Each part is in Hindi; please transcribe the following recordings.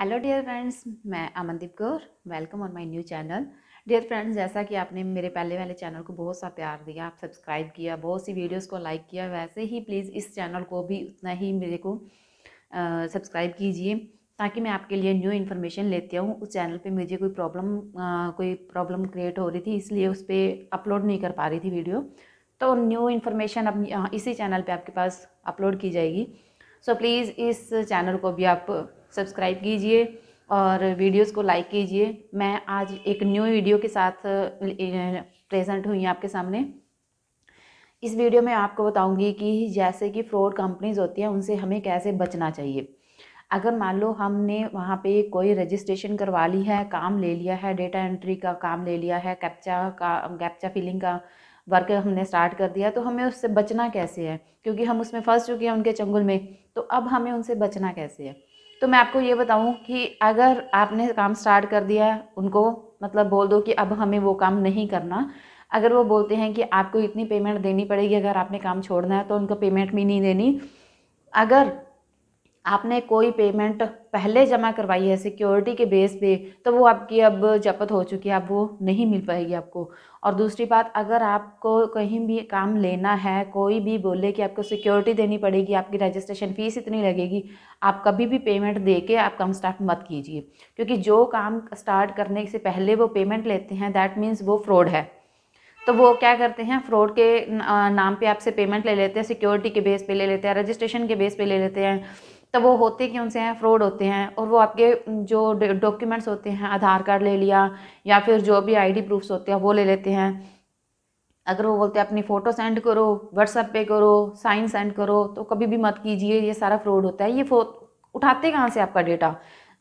हेलो डियर फ्रेंड्स मैं Amandeep Kaur welcome on my new channel dear friends जैसा कि आपने मेरे पहले वाले चैनल को बहुत सा प्यार दिया आप सब्सक्राइब किया बहुत सी वीडियोस को लाइक किया वैसे ही प्लीज़ इस चैनल को भी उतना ही मेरे को सब्सक्राइब कीजिए ताकि मैं आपके लिए न्यू इन्फॉर्मेशन लेती हूँ उस चैनल पर मुझे कोई प्रॉब्लम कोई प्रॉब्लम क्रिएट हो रही थी इसलिए उस पर अपलोड नहीं कर पा रही थी वीडियो तो न्यू इन्फॉर्मेशन अब इसी चैनल पर आपके पास अपलोड की जाएगी सो so, प्लीज़ इस चैनल को भी आप सब्सक्राइब कीजिए और वीडियोस को लाइक कीजिए मैं आज एक न्यू वीडियो के साथ प्रेजेंट हुई आपके सामने इस वीडियो में आपको बताऊंगी कि जैसे कि फ्रॉड कंपनीज होती हैं उनसे हमें कैसे बचना चाहिए अगर मान लो हमने वहाँ पे कोई रजिस्ट्रेशन करवा ली है काम ले लिया है डेटा एंट्री का काम ले लिया है कैप्चा का कैप्चा फिलिंग का वर्क हमने स्टार्ट कर दिया तो हमें उससे बचना कैसे है क्योंकि हम उसमें फंस चुके हैं उनके चंगुल में तो अब हमें उनसे बचना कैसे है तो मैं आपको ये बताऊं कि अगर आपने काम स्टार्ट कर दिया उनको मतलब बोल दो कि अब हमें वो काम नहीं करना अगर वो बोलते हैं कि आपको इतनी पेमेंट देनी पड़ेगी अगर आपने काम छोड़ना है तो उनको पेमेंट भी नहीं देनी अगर आपने कोई पेमेंट पहले जमा करवाई है सिक्योरिटी के बेस पे तो वो आपकी अब जपत हो चुकी है अब वो नहीं मिल पाएगी आपको और दूसरी बात अगर आपको कहीं भी काम लेना है कोई भी बोले कि आपको सिक्योरिटी देनी पड़ेगी आपकी रजिस्ट्रेशन फ़ीस इतनी लगेगी आप कभी भी पेमेंट दे के आप काम स्टार्ट मत कीजिए क्योंकि जो काम स्टार्ट करने से पहले वो पेमेंट लेते हैं दैट मीन्स वो फ्रॉड है तो वो क्या करते हैं फ्रॉड के नाम पे आपसे पेमेंट ले लेते हैं सिक्योरिटी के बेस पे ले लेते हैं रजिस्ट्रेशन के बेस पे ले लेते हैं तो वो होते कि से हैं फ्रॉड होते हैं और वो आपके जो डॉक्यूमेंट्स होते हैं आधार कार्ड ले लिया या फिर जो भी आईडी प्रूफ्स होते हैं वो ले लेते हैं अगर वो बोलते हैं अपनी फ़ोटो सेंड करो व्हाट्सएप पे करो साइन सेंड करो तो कभी भी मत कीजिए ये सारा फ्रॉड होता है ये फो उठाते कहाँ से आपका डेटा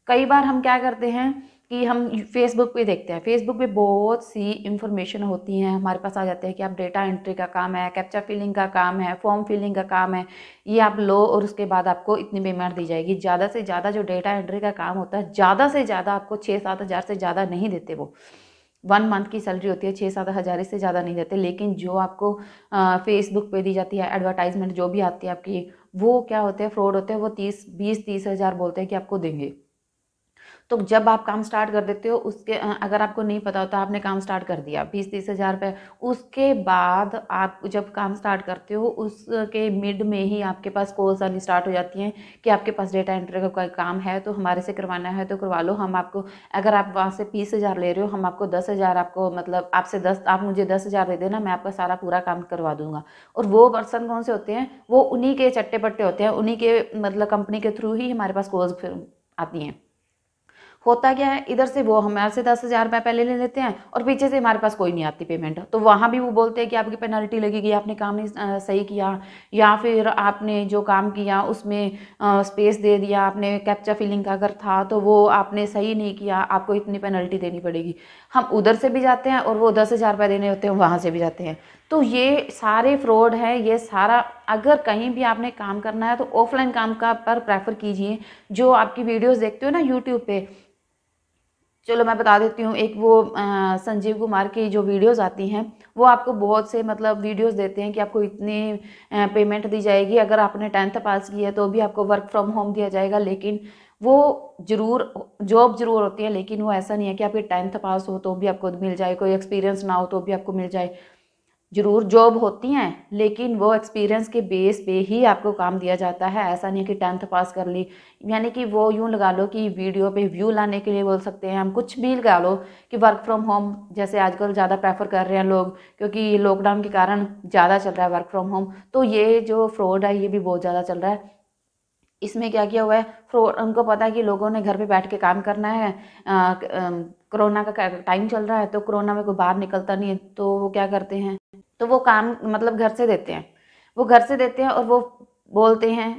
कई बार हम क्या करते हैं कि हम फेसबुक पे देखते हैं फेसबुक पे बहुत सी इन्फॉर्मेशन होती हैं हमारे पास आ जाते हैं कि आप डेटा एंट्री का काम है कैप्चा फिलिंग का काम है फॉर्म फिलिंग का काम है ये आप लो और उसके बाद आपको इतनी पेमेंट दी जाएगी ज़्यादा से ज़्यादा जो डेटा एंट्री का काम होता है ज़्यादा से ज़्यादा आपको छः सात हज़ार से ज़्यादा नहीं देते वो वन मंथ की सैलरी होती है छः सात हज़ार इससे ज़्यादा नहीं देते लेकिन जो आपको फेसबुक पे दी जाती है एडवर्टाइजमेंट जो भी आती है आपकी वो क्या होते हैं फ्रॉड होते हैं वो तीस बीस तीस हज़ार बोलते हैं कि आपको देंगे तो जब आप काम स्टार्ट कर देते हो उसके अगर आपको नहीं पता होता तो आपने काम स्टार्ट कर दिया बीस तीस हज़ार रुपये उसके बाद आप जब काम स्टार्ट करते हो उसके मिड में ही आपके पास कॉल्स आनी स्टार्ट हो जाती हैं कि आपके पास डेटा एंट्री का कोई काम है तो हमारे से करवाना है तो करवा लो हम आपको अगर आप वहाँ से बीस हज़ार ले रहे हो हम आपको दस हज़ार आपको मतलब आपसे दस आप मुझे दस हज़ार दे देना मैं आपका सारा पूरा काम करवा दूंगा और वो पर्सन कौन से होते हैं वो उन्हीं के चट्टे पट्टे होते हैं उन्हीं के मतलब कंपनी के थ्रू ही हमारे पास कॉल्स आती हैं होता क्या है इधर से वो हमारे से दस हज़ार रुपये पहले ले लेते हैं और पीछे से हमारे पास कोई नहीं आती पेमेंट तो वहाँ भी वो बोलते हैं कि आपकी पेनल्टी लगेगी आपने काम नहीं सही किया या फिर आपने जो काम किया उसमें स्पेस दे दिया आपने कैप्चा फिलिंग का अगर था तो वो आपने सही नहीं किया आपको इतनी पेनल्टी देनी पड़ेगी हम उधर से भी जाते हैं और वो दस हज़ार रुपये देने होते हैं वहाँ से भी जाते हैं तो ये सारे फ्रॉड हैं ये सारा अगर कहीं भी आपने काम करना है तो ऑफलाइन काम का पर प्रेफर कीजिए जो आपकी वीडियोस देखते हो ना यूट्यूब पे चलो मैं बता देती हूँ एक वो आ, संजीव कुमार की जो वीडियोस आती हैं वो आपको बहुत से मतलब वीडियोस देते हैं कि आपको इतनी पेमेंट दी जाएगी अगर आपने टेंथ पास की है तो भी आपको वर्क फ्रॉम होम दिया जाएगा लेकिन वो ज़रूर जॉब ज़रूर होती है लेकिन वो ऐसा नहीं है कि आपके टेंथ पास हो तो भी आपको मिल जाए कोई एक्सपीरियंस ना हो तो भी आपको मिल जाए ज़रूर जॉब होती हैं लेकिन वो एक्सपीरियंस के बेस पे ही आपको काम दिया जाता है ऐसा नहीं कि टेंथ पास कर ली यानी कि वो यूँ लगा लो कि वीडियो पे व्यू लाने के लिए बोल सकते हैं हम कुछ भी लगा लो कि वर्क फ्रॉम होम जैसे आजकल ज़्यादा प्रेफर कर रहे हैं लोग क्योंकि लॉकडाउन के कारण ज़्यादा चल रहा है वर्क फ्रॉम होम तो ये जो फ्रॉड है ये भी बहुत ज़्यादा चल रहा है इसमें क्या किया हुआ है फ्रो उनको पता है कि लोगों ने घर पे बैठ के काम करना है कोरोना का टाइम चल रहा है तो कोरोना में कोई बाहर निकलता नहीं है तो वो क्या करते हैं तो वो काम मतलब घर से देते हैं वो घर से देते हैं और वो बोलते हैं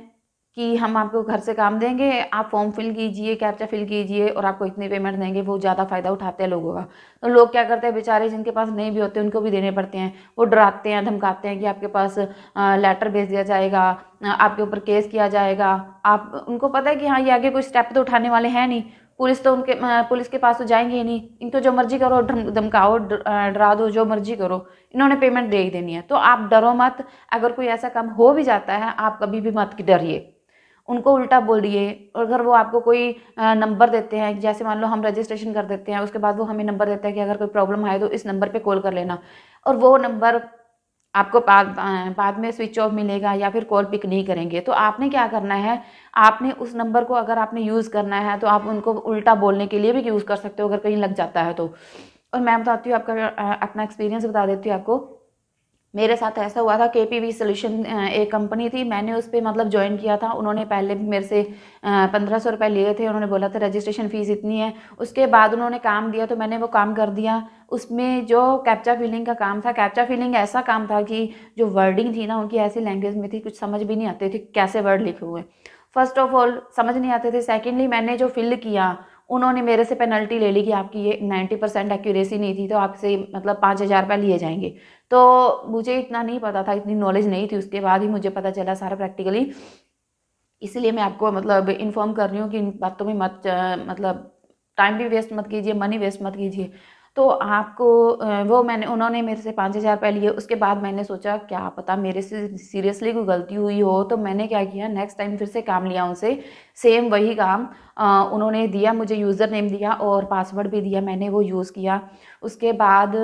कि हम आपको घर से काम देंगे आप फॉर्म फिल कीजिए कैप्चा फिल कीजिए और आपको इतनी पेमेंट देंगे वो ज़्यादा फ़ायदा उठाते हैं लोगों का तो लोग क्या करते हैं बेचारे जिनके पास नहीं भी होते उनको भी देने पड़ते हैं वो डराते हैं धमकाते हैं कि आपके पास लेटर भेज दिया जाएगा आपके ऊपर केस किया जाएगा आप उनको पता है कि हाँ ये आगे कोई स्टेप तो उठाने वाले हैं नहीं पुलिस तो उनके पुलिस के पास तो जाएंगे ही नहीं इनको तो जो मर्जी करो धमकाओ डरा दो जो मर्जी करो इन्होंने पेमेंट दे ही देनी है तो आप डरो मत अगर कोई ऐसा काम हो भी जाता है आप कभी भी मत डरिए उनको उल्टा बोलिए और अगर वो आपको कोई नंबर देते हैं जैसे मान लो हम रजिस्ट्रेशन कर देते हैं उसके बाद वो हमें नंबर देता है कि अगर कोई प्रॉब्लम आए तो इस नंबर पर कॉल कर लेना और वो नंबर आपको बाद बाद में स्विच ऑफ मिलेगा या फिर कॉल पिक नहीं करेंगे तो आपने क्या करना है आपने उस नंबर को अगर आपने यूज़ करना है तो आप उनको उल्टा बोलने के लिए भी यूज़ कर सकते हो अगर कहीं लग जाता है तो और मैं बताती हूँ आपका अपना एक्सपीरियंस बता देती हूँ आपको मेरे साथ ऐसा हुआ था के पी वी सोल्यूशन एक कंपनी थी मैंने उस पर मतलब ज्वाइन किया था उन्होंने पहले मेरे से पंद्रह सौ रुपये लिए थे उन्होंने बोला था रजिस्ट्रेशन फ़ीस इतनी है उसके बाद उन्होंने काम दिया तो मैंने वो काम कर दिया उसमें जो कैप्चा फीलिंग का काम था कैप्चा फिलिंग ऐसा काम था कि जो वर्डिंग थी ना उनकी ऐसी लैंग्वेज में थी कुछ समझ भी नहीं आते थे कैसे वर्ड लिखे हुए फर्स्ट ऑफ ऑल समझ नहीं आते थे सेकेंडली मैंने जो फिल किया उन्होंने मेरे से पेनल्टी ले ली कि आपकी ये नाइन्टी परसेंट एक्यूरेसी नहीं थी तो आपसे मतलब पाँच हज़ार रुपये लिए जाएंगे तो मुझे इतना नहीं पता था इतनी नॉलेज नहीं थी उसके बाद ही मुझे पता चला सारा प्रैक्टिकली इसलिए मैं आपको मतलब इन्फॉर्म कर रही हूँ कि इन बातों में मत मतलब टाइम भी वेस्ट मत कीजिए मनी वेस्ट मत कीजिए तो आपको वो मैंने उन्होंने मेरे से पाँच हज़ार रुपये लिए उसके बाद मैंने सोचा क्या पता मेरे से सीरियसली कोई गलती हुई हो तो मैंने क्या किया नेक्स्ट टाइम फिर से काम लिया उनसे सेम वही काम आ, उन्होंने दिया मुझे यूज़र नेम दिया और पासवर्ड भी दिया मैंने वो यूज़ किया उसके बाद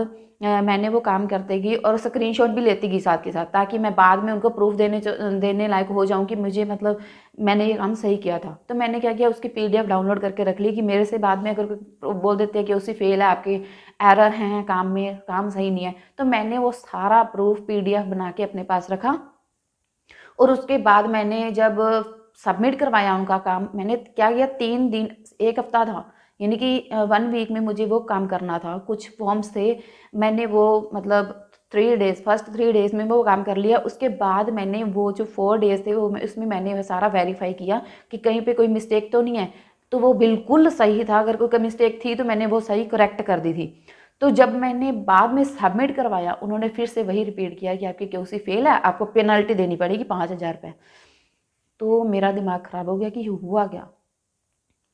मैंने वो काम करते गई और स्क्रीनशॉट भी लेती गई साथ के साथ ताकि मैं बाद में उनको प्रूफ देने देने लायक हो जाऊं कि मुझे मतलब मैंने ये काम सही किया था तो मैंने क्या किया उसकी पीडीएफ डाउनलोड करके रख ली कि मेरे से बाद में अगर बोल देते हैं कि उसी फेल है आपके एरर हैं काम में काम सही नहीं है तो मैंने वो सारा प्रूफ पी बना के अपने पास रखा और उसके बाद मैंने जब सबमिट करवाया उनका काम मैंने क्या किया तीन दिन एक हफ्ता था यानी कि वन वीक में मुझे वो काम करना था कुछ फॉर्म्स थे मैंने वो मतलब three days first three days में वो काम कर लिया उसके बाद मैंने वो जो फोर डेज थे वो उसमें मैंने सारा वेरीफाई किया कि कहीं पे कोई मिस्टेक तो नहीं है तो वो बिल्कुल सही था अगर कोई मिस्टेक थी तो मैंने वो सही करेक्ट कर दी थी तो जब मैंने बाद में सबमिट करवाया उन्होंने फिर से वही रिपीट किया कि आपकी क्यों फेल है आपको पेनल्टी देनी पड़ेगी पाँच हज़ार रुपये तो मेरा दिमाग ख़राब हो गया कि हुआ क्या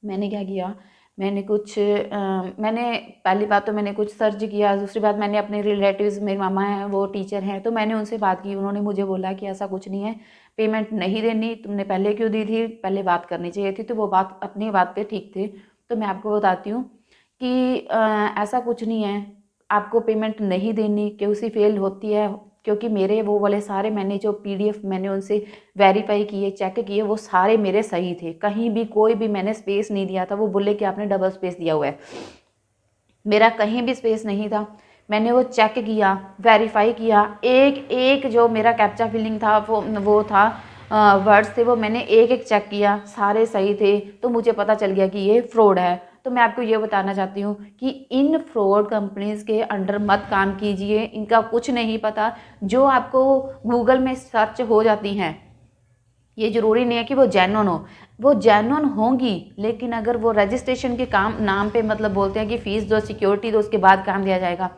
मैंने क्या किया मैंने कुछ आ, मैंने पहली बात तो मैंने कुछ सर्च किया दूसरी बात मैंने अपने रिलेटिव्स मेरे मामा हैं वो टीचर हैं तो मैंने उनसे बात की उन्होंने मुझे बोला कि ऐसा कुछ नहीं है पेमेंट नहीं देनी तुमने पहले क्यों दी थी पहले बात करनी चाहिए थी तो वो बात अपनी बात पे ठीक थे तो मैं आपको बताती हूँ कि आ, ऐसा कुछ नहीं है आपको पेमेंट नहीं देनी क्यों सी फेल होती है क्योंकि मेरे वो वाले सारे मैंने जो पीडीएफ मैंने उनसे वेरीफाई किए चेक किए वो सारे मेरे सही थे कहीं भी कोई भी मैंने स्पेस नहीं दिया था वो बोले कि आपने डबल स्पेस दिया हुआ है मेरा कहीं भी स्पेस नहीं था मैंने वो चेक किया वेरीफाई किया एक एक जो मेरा कैप्चा फिलिंग था वो वो था वर्ड्स थे वो मैंने एक एक चेक किया सारे सही थे तो मुझे पता चल गया कि ये फ्रॉड है तो मैं आपको ये बताना चाहती हूँ कि इन फ्रॉड कंपनीज़ के अंडर मत काम कीजिए इनका कुछ नहीं पता जो आपको गूगल में सर्च हो जाती हैं ये ज़रूरी नहीं है कि वो जैनन हो वो जैनन होंगी लेकिन अगर वो रजिस्ट्रेशन के काम नाम पे मतलब बोलते हैं कि फ़ीस दो सिक्योरिटी दो उसके बाद काम दिया जाएगा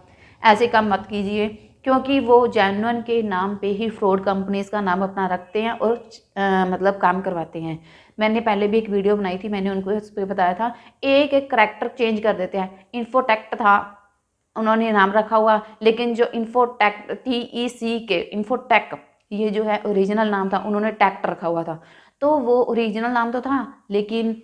ऐसे काम मत कीजिए क्योंकि वो जैनवन के नाम पे ही फ्रॉड कंपनीज़ का नाम अपना रखते हैं और आ, मतलब काम करवाते हैं मैंने पहले भी एक वीडियो बनाई थी मैंने उनको उस पर बताया था एक एक करैक्टर चेंज कर देते हैं इन्फोटेक्ट था उन्होंने नाम रखा हुआ लेकिन जो इन्फोटेक टी ई सी के इन्फोटेक ये जो है ओरिजिनल नाम था उन्होंने टैक्ट रखा हुआ था तो वो ओरिजिनल नाम तो था लेकिन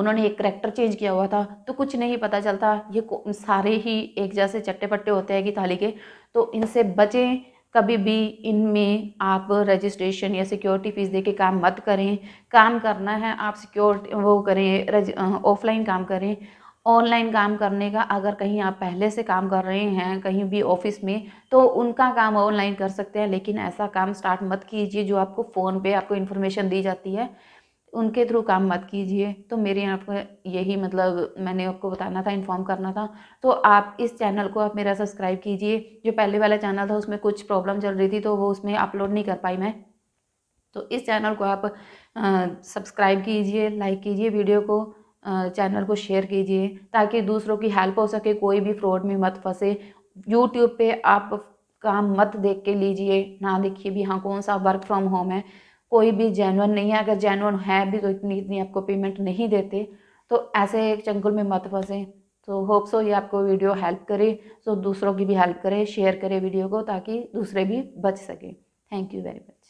उन्होंने एक करेक्टर चेंज किया हुआ था तो कुछ नहीं पता चलता ये सारे ही एक जैसे चट्टे पट्टे होते हैं कि थाली के तो इनसे बचें कभी भी इनमें आप रजिस्ट्रेशन या सिक्योरिटी फ़ीस दे के काम मत करें काम करना है आप सिक्योर वो करें ऑफलाइन काम करें ऑनलाइन काम करने का अगर कहीं आप पहले से काम कर रहे हैं कहीं भी ऑफिस में तो उनका काम ऑनलाइन कर सकते हैं लेकिन ऐसा काम स्टार्ट मत कीजिए जो आपको फ़ोन पे आपको इन्फॉर्मेशन दी जाती है उनके थ्रू काम मत कीजिए तो मेरे आपको यही मतलब मैंने आपको बताना था इन्फॉर्म करना था तो आप इस चैनल को आप मेरा सब्सक्राइब कीजिए जो पहले वाला चैनल था उसमें कुछ प्रॉब्लम चल रही थी तो वो उसमें अपलोड नहीं कर पाई मैं तो इस चैनल को आप सब्सक्राइब कीजिए लाइक कीजिए वीडियो को चैनल को शेयर कीजिए ताकि दूसरों की हेल्प हो सके कोई भी फ्रॉड में मत फंसे यूट्यूब पे आप काम मत देख के लीजिए ना देखिए भी हाँ कौन सा वर्क फ्रॉम होम है कोई भी जेनवन नहीं है अगर जैनवन है भी तो इतनी इतनी आपको पेमेंट नहीं देते तो ऐसे एक चंगुल में मत फंसें तो होप सो ये आपको वीडियो हेल्प करे सो दूसरों की भी हेल्प करे शेयर करे वीडियो को ताकि दूसरे भी बच सकें थैंक यू वेरी मच